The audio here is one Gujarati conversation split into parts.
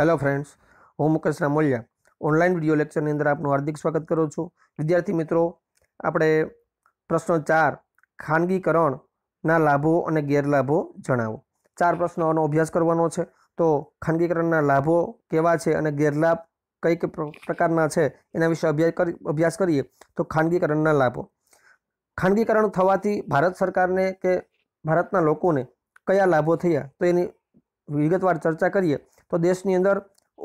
હેલો ફ્રેન્ડ્સ હું મુકેશ રામોલિયા ઓનલાઈન વિડીયો લેક્ચરની અંદર આપનું હાર્દિક સ્વાગત કરું છું વિદ્યાર્થી મિત્રો આપણે પ્રશ્નો ચાર ખાનગીકરણના લાભો અને ગેરલાભો જણાવો ચાર પ્રશ્નોનો અભ્યાસ કરવાનો છે તો ખાનગીકરણના લાભો કેવા છે અને ગેરલાભ કઈ કઈ પ્રકારના છે એના વિશે અભ્યાસ કરીએ તો ખાનગીકરણના લાભો ખાનગીકરણ થવાથી ભારત સરકારને કે ભારતના લોકોને કયા લાભો થયા તો એની વિગતવાર ચર્ચા કરીએ તો દેશની અંદર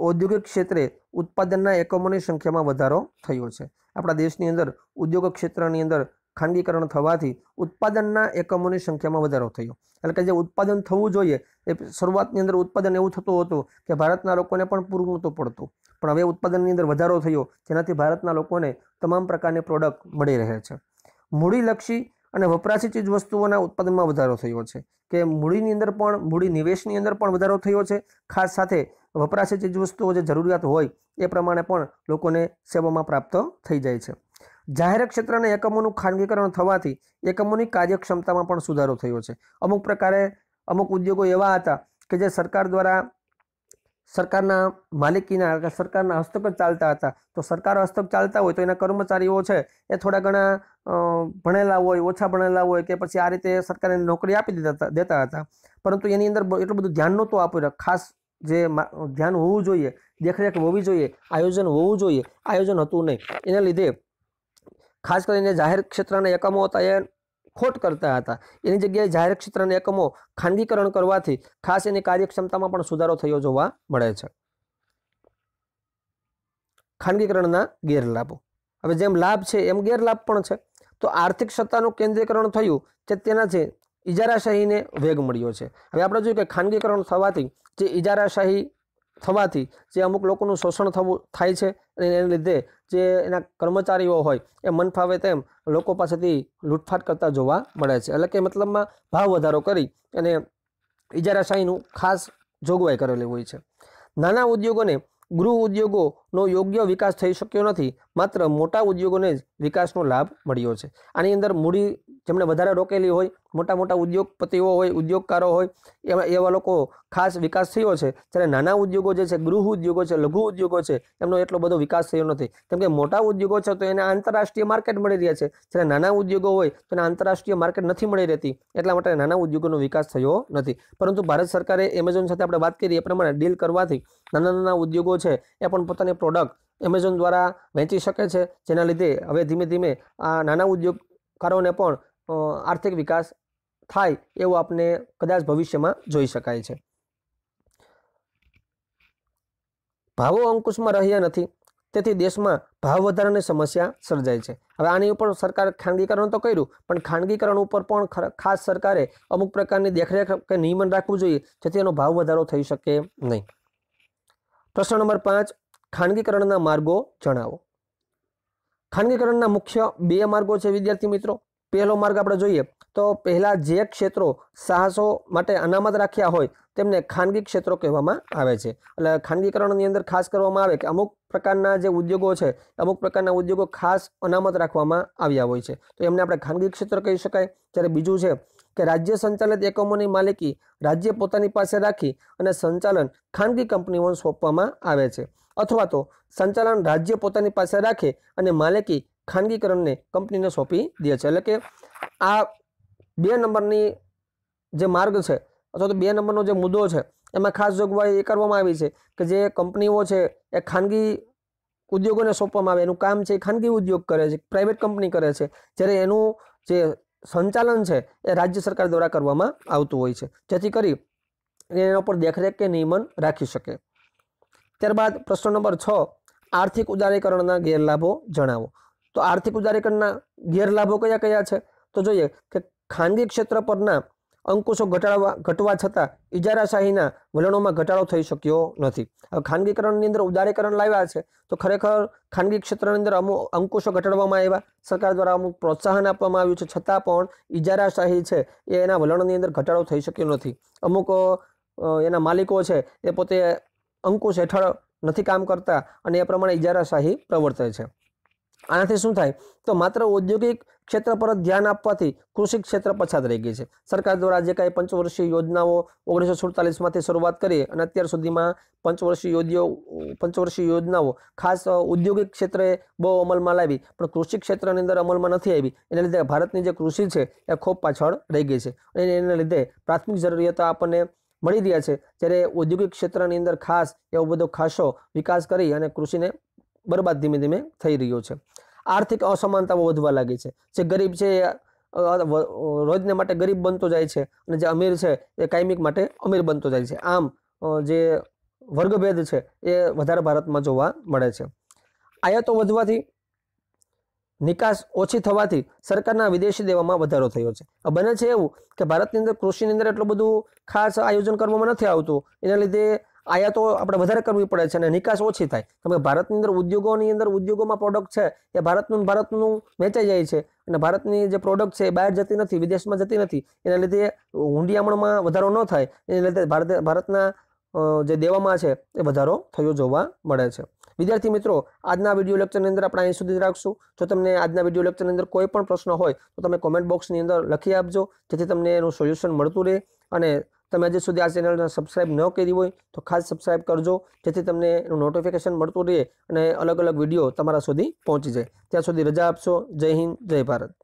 ઔદ્યોગિક ક્ષેત્રે ઉત્પાદનના એકમોની સંખ્યામાં વધારો થયો છે આપણા દેશની અંદર ઉદ્યોગ ક્ષેત્રની અંદર ખાનગીકરણ થવાથી ઉત્પાદનના એકમોની સંખ્યામાં વધારો થયો એટલે કે જે ઉત્પાદન થવું જોઈએ એ શરૂઆતની અંદર ઉત્પાદન એવું થતું હતું કે ભારતના લોકોને પણ પૂરું નહોતું પડતું પણ હવે ઉત્પાદનની અંદર વધારો થયો જેનાથી ભારતના લોકોને તમામ પ્રકારની પ્રોડક્ટ મળી રહે છે મૂડીલક્ષી અને વપરાશી ચીજ વસ્તુઓના ઉત્પાદનમાં વધારો થયો છે કે મૂડીની અંદર પણ મૂડી નિવેશની અંદર પણ વધારો થયો છે ખાસ સાથે વપરાશી ચીજ વસ્તુઓ જે જરૂરિયાત હોય એ પ્રમાણે પણ લોકોને સેવામાં પ્રાપ્ત થઈ જાય છે જાહેર ક્ષેત્રના એકમોનું ખાનગીકરણ થવાથી એકમોની કાર્યક્ષમતામાં પણ સુધારો થયો છે અમુક પ્રકારે અમુક ઉદ્યોગો એવા હતા કે જે સરકાર દ્વારા સરકારના માલિકીના સરકારના હસ્તક ચાલતા હતા તો સરકાર હસ્તક ચાલતા હોય તો એના કર્મચારીઓ છે એ થોડા ઘણા ભણેલા હોય ઓછા ભણેલા હોય કે પછી આ રીતે સરકારે નોકરી આપી દેતા દેતા હતા પરંતુ એની અંદર એટલું બધું ધ્યાન નહોતું આપ્યું ખાસ જે ધ્યાન હોવું જોઈએ દેખરેખ હોવી જોઈએ આયોજન હોવું જોઈએ આયોજન હતું નહીં એના લીધે ખાસ કરીને જાહેર ક્ષેત્રના એકમો હતા એ ખોટ કરતા હતા એની જગ્યાએ જાહેર ક્ષેત્રના એકમો ખાનગીકરણ કરવાથી ખાસ એની કાર્યક્ષમતામાં પણ સુધારો થયો જોવા મળે છે ખાનગીકરણના ગેરલાભો હવે જેમ લાભ છે એમ ગેરલાભ પણ છે તો આર્થિક સત્તાનું કેન્દ્રીકરણ થયું તે તેનાથી ઇજારાશાહીને વેગ મળ્યો છે હવે આપણે જોયું કે ખાનગીકરણ થવાથી જે ઇજારાશાહી થવાથી જે અમુક લોકોનું શોષણ થવું થાય છે અને એને લીધે જે એના કર્મચારીઓ હોય એ મન ફાવે તેમ લોકો પાસેથી લૂંટફાટ કરતા જોવા મળે છે એટલે કે મતલબમાં ભાવ વધારો કરી અને ઇજારાશાહીનું ખાસ જોગવાઈ કરેલી હોય છે નાના ઉદ્યોગોને ગૃહ ઉદ્યોગો નો યોગ્ય વિકાસ થઈ શક્યો નથી માત્ર મોટા ઉદ્યોગોને જ વિકાસનો લાભ મળ્યો છે આની અંદર મૂડી જેમણે વધારે રોકેલી હોય મોટા મોટા ઉદ્યોગપતિઓ હોય ઉદ્યોગકારો હોય એવા લોકો ખાસ વિકાસ થયો છે જ્યારે નાના ઉદ્યોગો જે છે ગૃહ ઉદ્યોગો છે લઘુ ઉદ્યોગો છે એમનો એટલો બધો વિકાસ થયો નથી કેમ કે મોટા ઉદ્યોગો છે તો એને આંતરરાષ્ટ્રીય માર્કેટ મળી રહ્યા છે જ્યારે નાના ઉદ્યોગો હોય તો એને આંતરરાષ્ટ્રીય માર્કેટ નથી મળી રહેતી એટલા માટે નાના ઉદ્યોગોનો વિકાસ થયો નથી પરંતુ ભારત સરકારે એમેઝોન સાથે આપણે વાત કરી એ પ્રમાણે ડીલ કરવાથી નાના નાના ઉદ્યોગો છે એ પણ પોતાની પ્રોડક્ટ એમેઝોન દ્વારા વેચી શકે છે જેના લીધે હવે ધીમે ધીમે આ નાના ઉદ્યોગકારોને પણ આર્થિક વિકાસ થાય એવું આપણે કદાચ ભવિષ્યમાં જોઈ શકાય છે ભાવો અંકુશમાં રહ્યા નથી તેથી દેશમાં ભાવ વધારાની સમસ્યા સર્જાય છે હવે આની ઉપર સરકારે ખાનગીકરણ તો કર્યું પણ ખાનગીકરણ ઉપર પણ ખાસ સરકારે અમુક પ્રકારની દેખરેખ કે નિયમન રાખવું જોઈએ જેથી એનો ભાવ વધારો થઈ શકે નહીં પ્રશ્ન નંબર પાંચ ખાનગીકરણના માર્ગો જણાવો ખાનગીકરણના મુખ્ય બે માર્ગો છે વિદ્યાર્થી મિત્રો પહેલો માર્ગ આપણે જોઈએ તો પહેલાં જે ક્ષેત્રો સાહસો માટે અનામત રાખ્યા હોય તેમને ખાનગી ક્ષેત્રો કહેવામાં આવે છે એટલે ખાનગીકરણની અંદર ખાસ કરવામાં આવે કે અમુક પ્રકારના જે ઉદ્યોગો છે અમુક પ્રકારના ઉદ્યોગો ખાસ અનામત રાખવામાં આવ્યા હોય છે તો એમને આપણે ખાનગી ક્ષેત્ર કહી શકાય જ્યારે બીજું છે કે રાજ્ય સંચાલિત એકમોની માલિકી રાજ્ય પોતાની પાસે રાખી અને સંચાલન ખાનગી કંપનીઓને સોંપવામાં આવે છે અથવા તો સંચાલન રાજ્ય પોતાની પાસે રાખે અને માલિકી ખાનગીકરણને કંપનીને સોંપી દે છે એટલે કે આ બે નંબરની જે માર્ગ છે અથવા તો બે નંબરનો જે મુદ્દો છે એમાં ખાસ જોગવાઈ એ કરવામાં આવી છે કે જે કંપનીઓ છે એ ખાનગી ઉદ્યોગોને સોંપવામાં આવે એનું કામ છે એ ખાનગી ઉદ્યોગ કરે છે પ્રાઇવેટ કંપની કરે છે જ્યારે એનું જે સંચાલન છે એ રાજ્ય સરકાર દ્વારા કરવામાં આવતું હોય છે જેથી કરી એના ઉપર દેખરેખ કે નિયમન રાખી શકે ત્યારબાદ પ્રશ્ન નંબર છ આર્થિક ઉદારીકરણના ગેરલાભો જણાવો તો આર્થિક ઉદારીકરણના ગેરલાભો કયા કયા છે તો જોઈએ કે ખાનગી ક્ષેત્ર પરના અંકુશો ઘટાડવા ઘટવા છતાં ઇજારાશાહીના વલણોમાં ઘટાડો થઈ શક્યો નથી હવે ખાનગીકરણની અંદર ઉદારીકરણ લાવ્યા છે તો ખરેખર ખાનગી ક્ષેત્રની અંદર અમુક અંકુશો ઘટાડવામાં આવ્યા સરકાર દ્વારા અમુક પ્રોત્સાહન આપવામાં આવ્યું છે છતાં પણ ઇજારાશાહી છે એ એના વલણની અંદર ઘટાડો થઈ શક્યો નથી અમુક એના માલિકો છે એ પોતે અંકુશ હેઠળ નથી કામ કરતા અને એ પ્રમાણે ઇજારાશાહી પ્રવર્તે છે આનાથી શું થાય તો માત્ર ઔદ્યોગિક ક્ષેત્ર પર જ ધ્યાન આપવાથી કૃષિ ક્ષેત્ર પછાત રહી ગઈ છે સરકાર દ્વારા જે કાંઈ પંચવર્ષીય યોજનાઓ ઓગણીસો સુડતાલીસમાંથી શરૂઆત કરી અને અત્યાર સુધીમાં પંચવર્ષીય યોજનાઓ પંચવર્ષીય યોજનાઓ ખાસ ઔદ્યોગિક ક્ષેત્રે બહુ અમલમાં લાવી પણ કૃષિ ક્ષેત્રની અંદર અમલમાં નથી આવી એને લીધે ભારતની જે કૃષિ છે એ ખૂબ પાછળ રહી ગઈ છે અને એને લીધે પ્રાથમિક જરૂરિયાતો આપણને મળી રહ્યા છે જ્યારે ઔદ્યોગિક ક્ષેત્રની અંદર ખાસ એવો બધો ખાસો વિકાસ કરી અને કૃષિને બરબાદ ધીમે ધીમે થઈ રહ્યો છે આર્થિક અસમાનતાઓ વધવા લાગી છે જે ગરીબ છે રોજને માટે ગરીબ બનતો જાય છે અને જે અમીર છે એ કાયમિક માટે અમીર બનતો જાય છે આમ જે વર્ગભેદ છે એ વધારે ભારતમાં જોવા મળે છે આયાતો વધવાથી નિકાસ ઓછી થવાથી સરકારના વિદેશી દેવામાં વધારો થયો છે બને છે એવું કે ભારતની અંદર કૃષિની અંદર એટલું બધું ખાસ આયોજન કરવામાં નથી આવતું એના લીધે આયાતો આપણે વધારે કરવી પડે છે અને નિકાસ ઓછી થાય તમે ભારતની અંદર ઉદ્યોગોની અંદર ઉદ્યોગોમાં પ્રોડક્ટ છે એ ભારતનું ભારતનું વેચાઈ જાય છે અને ભારતની જે પ્રોડક્ટ છે એ બહાર જતી નથી વિદેશમાં જતી નથી એના લીધે હુંડિયામણમાં વધારો ન થાય એના લીધે ભારત ભારતના જે દેવામાં છે એ વધારો થયો જોવા મળે છે વિદ્યાર્થી મિત્રો આજના વિડીયો લેક્ચરની અંદર આપણે અહીં સુધી રાખશું જો તમને આજના વિડીયો લેક્ચરની અંદર કોઈ પણ પ્રશ્ન હોય તો તમે કોમેન્ટ બોક્સની અંદર લખી આપજો જેથી તમને એનું સોલ્યુશન મળતું રહે અને તમે હજી સુધી આ ચેનલને સબસ્ક્રાઇબ ન કરી હોય તો ખાસ સબસ્ક્રાઇબ કરજો જેથી તમને એનું નોટિફિકેશન મળતું રહે અને અલગ અલગ વિડીયો તમારા સુધી પહોંચી જાય ત્યાં સુધી રજા આપશો જય હિન્દ જય ભારત